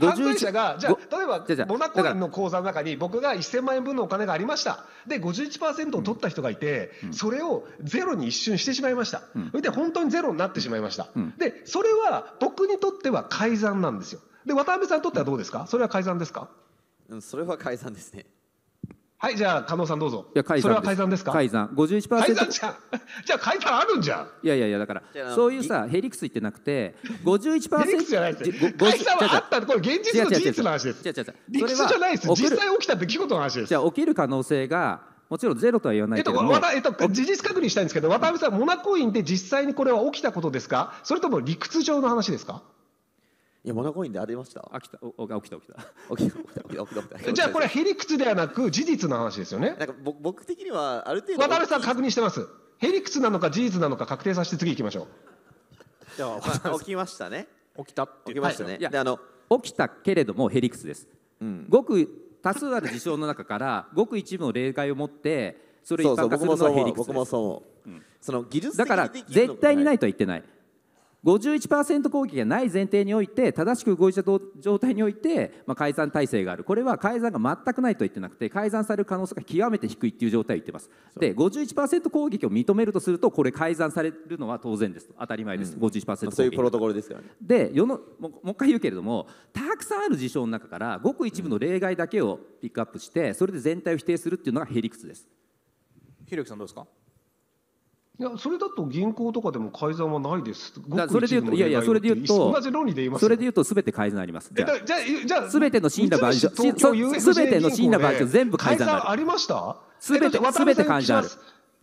犯罪者が、じゃあ、例えば、モナコインの口座の中に、僕が1000万円分のお金がありました。で、51%を取った人がいて、うん、それをゼロに一瞬してしまいました。うん、で、本当にゼロになってしまいました。うん、で、それは、僕にとっては改ざんなんですよ。で、渡辺さんにとってはどうですかそれは改ざんですかうん、それは改ざんですね。はいじゃあ加納さんどうぞいや解散。んそれは改ざんですか改ざ51%改ざじゃんじゃあ改ざあるんじゃんいやいやいやだからそういうさへりくつ言ってなくて51%へりくつじゃないですよ改はあったこれ現実の事実の話です違う違う理屈じゃないです実際起きた出来事の話ですじゃあ起きる可能性がもちろんゼロとは言わないけども、えっとえっと、事実確認したいんですけど渡辺さんモナコインで実際にこれは起きたことですかそれとも理屈上の話ですかいやモナコインでありましたあ、きた、おお起きた起きた。起きた起きた起きた起きた起きたじゃあこれへ理屈ではなく事実の話ですよねなんか僕僕的にはある程度渡辺さん確認してますへ理屈なのか事実なのか確定させて次行きましょう。もまあ起きましたね起きた起きましたね、いやあの起きたけれどもヘリクスです、うんごく多数ある事象の中からごく一部の例外を持ってそれを一そ般化す僕るものそうはヘリクス僕もですそう思う、その技術だから絶対にないとは言ってない51%攻撃がない前提において正しく動いた状態において、まあ、改ざん体制があるこれは改ざんが全くないと言ってなくて改ざんされる可能性が極めて低いっていう状態を言ってますで51%攻撃を認めるとするとこれ改ざんされるのは当然です当たり前です、うん、51%攻撃、そういうプロトコルですからねで世のもう一回言うけれどもたくさんある事象の中からごく一部の例外だけをピックアップしてそれで全体を否定するっていうのがへ理屈ですひろきさんどうですかいやそれだと銀行とかでも改ざんはないですだそれで言うといやいやそれで言うと同じ論理で言いますそれで言うとすべて改ざんありますじゃじゃじゃすべての死んだ場合全ての死んだ場全部改ざんありました全て全て改ざん <laughs>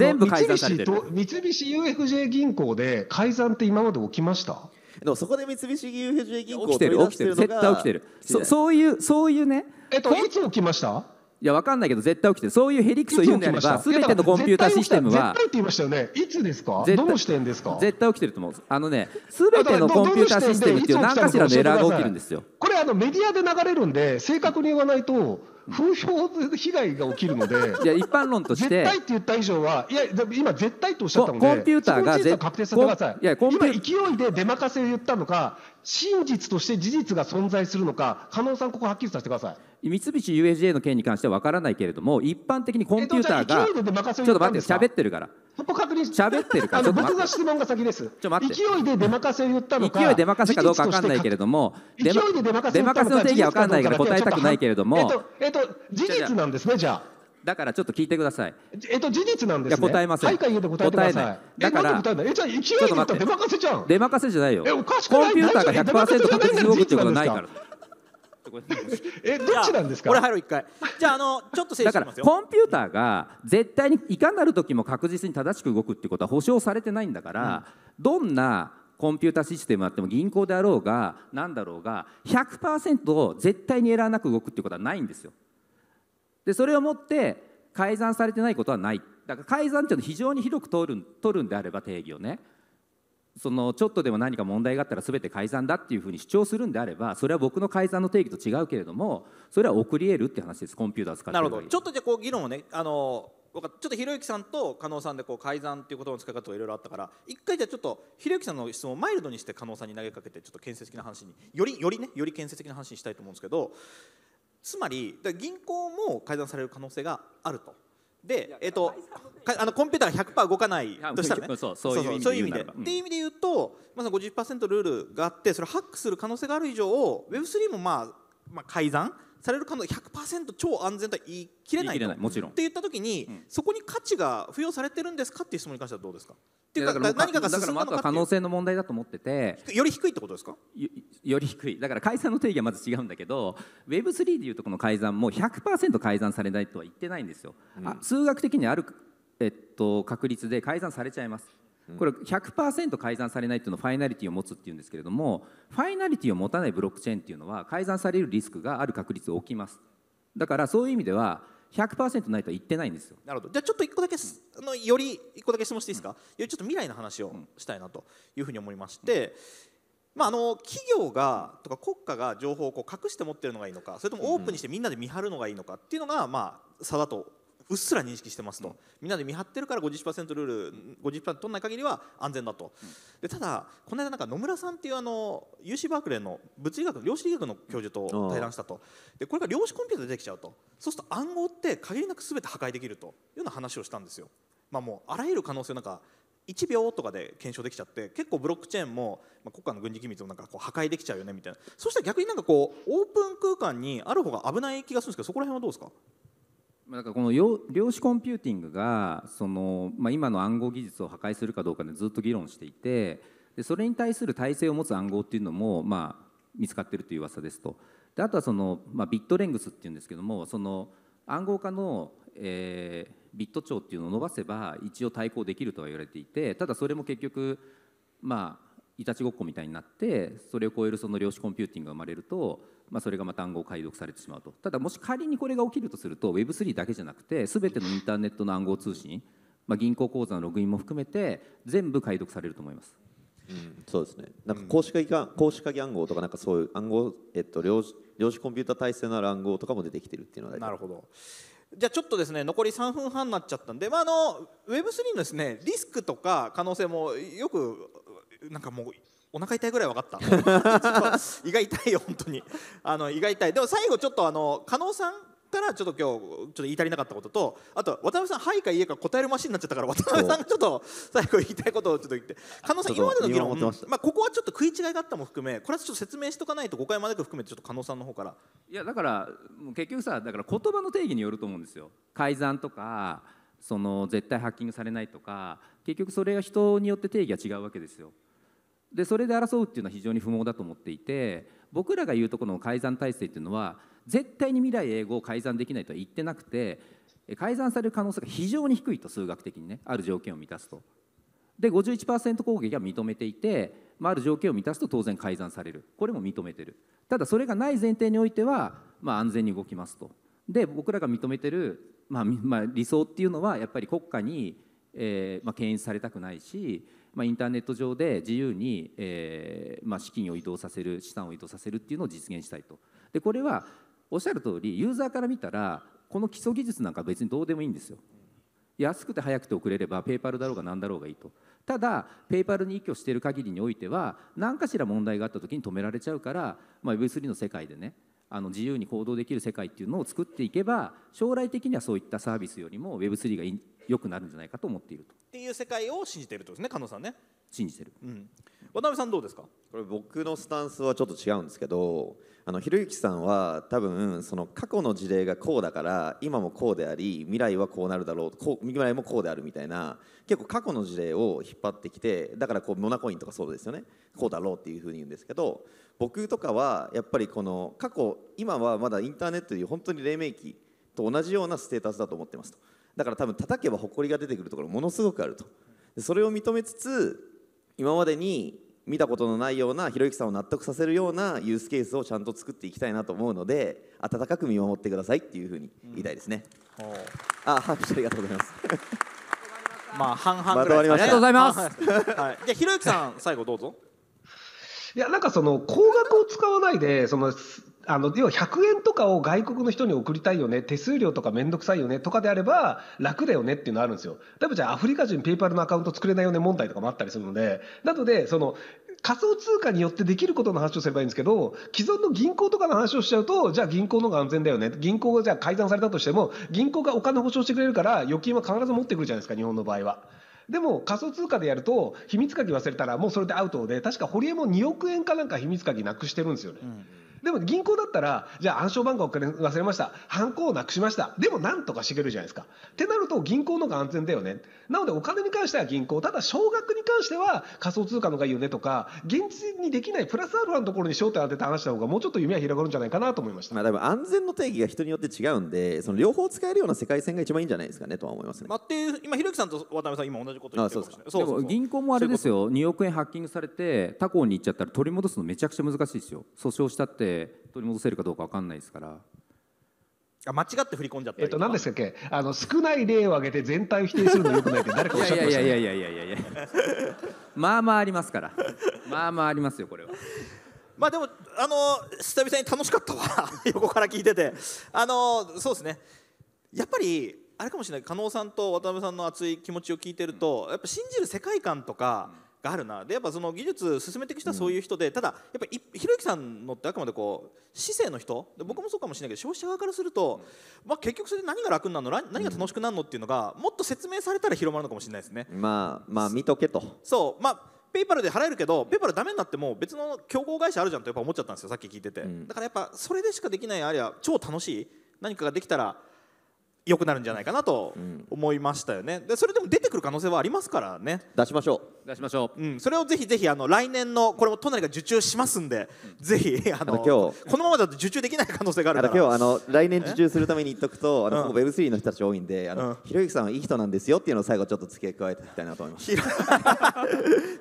全部改ざんされてる三菱 UFJ 銀行で改ざんって今まで起きましたでもそこで三菱 UFJ 銀行起きてる起きてる絶対起きてるそういうそういうねえっといつ起きましたいやわかんないけど絶対起きてそういうへクスを言うんであればてのコンピュータシステムは絶対って言いましたよねいつですかどの視点ですか絶対起きてると思うあのね全てのコンピュータシステムっていう何かしらのエラーが起きるんですよこれあのメディアで流れるんで正確に言わないと風評被害が起きるので <laughs> いや一般論として絶対って言った以上はいや今絶対とおっしゃったのでコンピューターが確定させてくださいいや今勢いで出任せを言ったのか真実として事実が存在するのか加納さんここはっきりさせてください三菱 UFJ の件に関しては分からないけれども一般的にコンピューターが、えっと、ちょっと待って喋ってるからそこ確認喋ってるから僕が質問が先ですちょ待って勢いで出任せを言ったのか勢いで出任せかどうか分かんないけれども勢いで出任せせの定義は分かんないから答えたくないけれどもえっと、えっと、事実なんですねじゃあだからちょっと聞いてください。えっと事実なんです、ね、答えません。はいか言え答えない。だからええじゃあ勢いで出任せじゃん。出任せじゃないよ。えおかしくない。コンピューターが100%確実動くってことないから。えどっちなんですかこれ入ろう一回じゃああのちょっと整理しますよコンピューターが絶対にいかなる時も確実に正しく動くってことは保証されてないんだから、うん、どんなコンピューターシステムあっても銀行であろうが何だろうが100%絶対にエラーなく動くってことはないんですよ。でそれをもって改ざんされてないことはないだから改ざんっていうのは非常に広く取る取るんであれば定義をねそのちょっとでも何か問題があったら全て改ざんだっていうふうに主張するんであればそれは僕の改ざんの定義と違うけれどもそれは送り得るって話ですコンピューター使ってなるほどちょっとじゃこう議論をねあのちょっとひろゆきさんと加納さんでこう改ざんっていう言葉の使い方がいろいろあったから一回じゃあちょっとひろゆきさんの質問をマイルドにして加納さんに投げかけてちょっと建設的な話により <laughs> よりねより建設的な話にしたいと思うんですけどつまり銀行も改ざんされる可能性があるとで、えっと、あのコンピューターが100%動かないとしたらねそうそういう意味で。っていう意味で言うと、まあ、50%ルールがあってそれをハックする可能性がある以上 Web3 もまあ、まあ、改ざんされる可能100%超安全とは言い切れないもちろんって言った時に、うん、そこに価値が付与されてるんですかっていう質問に関してはどうですかっていうか何かがか可能性の問題だと思っててより低いってことですかより低いだから改ざんの定義はまず違うんだけど Web3 でいうとこの改ざんも100%改ざんされないとは言ってないんですよ、うん、数学的にある、えっと、確率で改ざんされちゃいますこれ100%改ざんされないっていうのをファイナリティを持つっていうんですけれどもファイナリティを持たないブロックチェーンっていうのは改ざんされるリスクがある確率を置きますだからそういう意味では100%ないとは言ってないんですよなるほどじゃあちょっと1個だけあのより1個だけ質問していいですか、うん、よりちょっと未来の話をしたいなというふうに思いまして、うん、まあ、あの企業がとか国家が情報をこう隠して持ってるのがいいのかそれともオープンにしてみんなで見張るのがいいのかっていうのが、まあ、差だとうっすら認識してますと、うん、みんなで見張ってるから50%ルール50%取らない限りは安全だと、うん、でただこの間なんか野村さんっていうあの UC バークレーの物理学量子力学の教授と対談したと、でこれが量子コンピューターでできちゃうとそうすると暗号って限りなく全て破壊できるというような話をしたんですよ。まあ、もうあらゆる可能性なんか1秒とかで検証できちゃって結構ブロックチェーンも、まあ、国家の軍事機密もなんかこう破壊できちゃうよねみたいなそうしたら逆になんかこうオープン空間にある方が危ない気がするんですけどそこら辺はどうですかだからこの量子コンピューティングがその、まあ、今の暗号技術を破壊するかどうかでずっと議論していてでそれに対する耐性を持つ暗号っていうのも、まあ、見つかってるという噂ですとであとはその、まあ、ビットレングスっていうんですけどもその暗号化の、えー、ビット帳っていうのを伸ばせば一応対抗できるとは言われていてただそれも結局まあいたちごっこみたいになってそれを超えるその量子コンピューティングが生まれるとまあ、それがま単語を解読されてしまうとただもし仮にこれが起きるとすると Web3 だけじゃなくて全てのインターネットの暗号通信、まあ、銀行口座のログインも含めて全部解読されると思います。うん、そうですね。なんか公式鍵、うん、公式鍵暗号とかなんかそういう暗号えっと量子量子コンピュータ体制のある暗号とかも出てきてるっていうのはなるほど。じゃあちょっとですね残り3分半になっちゃったんで、まあ、あの Web3 のですねリスクとか可能性もよくなんかもうお腹痛いぐらい分かった <laughs> 胃が痛いよ本当にあの胃が痛いでも最後ちょっとあの加納さんからちょっと今日ちょっと言い足りなかったこととあと渡辺さん「はい」か「いえ」か答えるマシンになっちゃったから渡辺さんがちょっと最後言いたいことをちょっと言って加納さん今までの議論ま、まあ、ここはちょっと食い違いがあったも含めこれはちょっと説明しとかないと誤解までく含めてちょっと加納さんの方からいやだから結局さだから言葉の定義によると思うんですよ改ざんとかその絶対ハッキングされないとか結局それが人によって定義が違うわけですよでそれで争うっていうのは非常に不毛だと思っていて僕らが言うとこの改ざん体制っていうのは絶対に未来英語を改ざんできないとは言ってなくて改ざんされる可能性が非常に低いと数学的にねある条件を満たすと。で51%攻撃は認めていて、まあ、ある条件を満たすと当然改ざんされるこれも認めてるただそれがない前提においては、まあ、安全に動きますとで僕らが認めてる、まあまあ、理想っていうのはやっぱり国家に、えーまあ、牽引されたくないしまあ、インターネット上で自由に、えーまあ、資金を移動させる資産を移動させるっていうのを実現したいとでこれはおっしゃる通りユーザーから見たらこの基礎技術なんか別にどうでもいいんですよ安くて早くて遅れればペイパルだろうが何だろうがいいとただペイパルに依拠している限りにおいては何かしら問題があった時に止められちゃうから、まあ、Web3 の世界でねあの自由に行動できる世界っていうのを作っていけば将来的にはそういったサービスよりも Web3 が良くなるんじゃないかと思っていると。っていう世界を信じているとですね、加納さんね。信じてる、うん、渡辺さんどうですかこれ僕のスタンスはちょっと違うんですけどあのひろゆきさんは多分その過去の事例がこうだから今もこうであり未来はこうなるだろうこう未来もこうであるみたいな結構過去の事例を引っ張ってきてだからこうモナコインとかそうですよねこうだろうっていうふうに言うんですけど僕とかはやっぱりこの過去今はまだインターネットで本当に黎明期と同じようなステータスだと思ってますとだから多分叩けば埃が出てくるところものすごくあるとそれを認めつつ今までに見たことのないようなひろゆきさんを納得させるようなユースケースをちゃんと作っていきたいなと思うので温かく見守ってくださいっていうふうに言いたいですね、うん、あ拍手ありがとうございます <laughs> まあ半々ぐらい、ま、ありがとうございます、<laughs> はい、じゃひろゆきさん最後どうぞいやなんかその高額を使わないでそのあの要は100円とかを外国の人に送りたいよね、手数料とか面倒くさいよねとかであれば、楽だよねっていうのあるんですよ。例えばじゃあ、アフリカ人、ペイパルのアカウント作れないよね問題とかもあったりするので、なので、その仮想通貨によってできることの話をすればいいんですけど、既存の銀行とかの話をしちゃうと、じゃあ銀行の方が安全だよね、銀行がじゃあ改ざんされたとしても、銀行がお金保証してくれるから、預金は必ず持ってくるじゃないですか、日本の場合は。でも仮想通貨でやると秘密鍵忘れたらもうそれでアウトで確か堀江も2億円かなんか秘密鍵なくしてるんですよね。うんでも銀行だったら、じゃあ暗証番号忘れました。犯行をなくしました。でもなんとかしてくれるじゃないですか。ってなると銀行のが安全だよね。なのでお金に関しては銀行、ただ少額に関しては仮想通貨のがいいよねとか、現実にできないプラスアルファのところに焦点当てて話した方がもうちょっと夢は広がるんじゃないかなと思いました。まあ、でも安全の定義が人によって違うんで、その両方使えるような世界線が一番いいんじゃないですかねとは思いますね。まあ、っていう今ひろきさんと渡辺さん今同じこと言ってるかもしれない。そうそう銀行もあれですよ。2億円ハッキングされて他行に行っちゃったら取り戻すのめちゃくちゃ難しいですよ。訴訟したってで取り戻せるかどうか分かんないですから。あ間違って振り込んじゃったえっと何でしたっけあの少ない例を挙げて全体を否定するのよくないって誰かおっしゃってました、ね、いやいやいやいやいやいやまあまあありますからまあまあありますよこれは。まあでもあの久々に楽しかったわ <laughs> 横から聞いててあのそうですねやっぱりあれかもしれない加納さんと渡辺さんの熱い気持ちを聞いてると、やっぱ信じる世界観とか、があるなでやっぱその技術進めていく人はそういう人で、うん、ただやっぱひろゆきさんのってあくまでこう市政の人僕もそうかもしれないけど消費者側からすると、うん、まあ、結局それで何が楽になるの何が楽しくなるのっていうのがもっと説明されたら広まるのかもしれないですね。まあ、まあ見とけとそうまあペイパルで払えるけどペイパルダメになっても別の競合会社あるじゃんとやっぱ思っちゃったんですよさっき聞いてて、うん、だからやっぱそれでしかできないあるいは超楽しい何かができたら良くなるんじゃないかなと思いましたよね、でそれでも出てくる可能性はありますからね出しましょう出しましょう、うん、それをぜひぜひあの来年のこれも都内が受注しますんで、うん、ぜひあの今日このままだと受注できない可能性があるから今日あの来年受注するために言っとくとあの、うん、Web3 の人たち多いんであの、ひろゆきさんはいい人なんですよっていうのを最後ちょっと付け加えていきたいなと思います <laughs> ひろ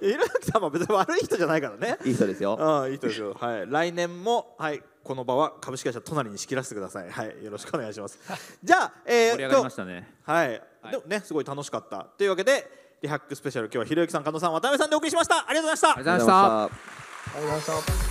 ゆきさんは別に悪い人じゃないからねいい人ですよ、うん、いい人ですよ、はい、来年も、はい、この場は株式会社隣に仕切らせてください。はい、よろしくお願いします。じゃあ、えー、盛り上がりましたね。はい、でもね、すごい楽しかった。というわけで、リハックスペシャル、今日はひろゆきさん、加藤さん、渡辺さんでお送りしました。ありがとうございました。ありがとうございました。ありがとうございました。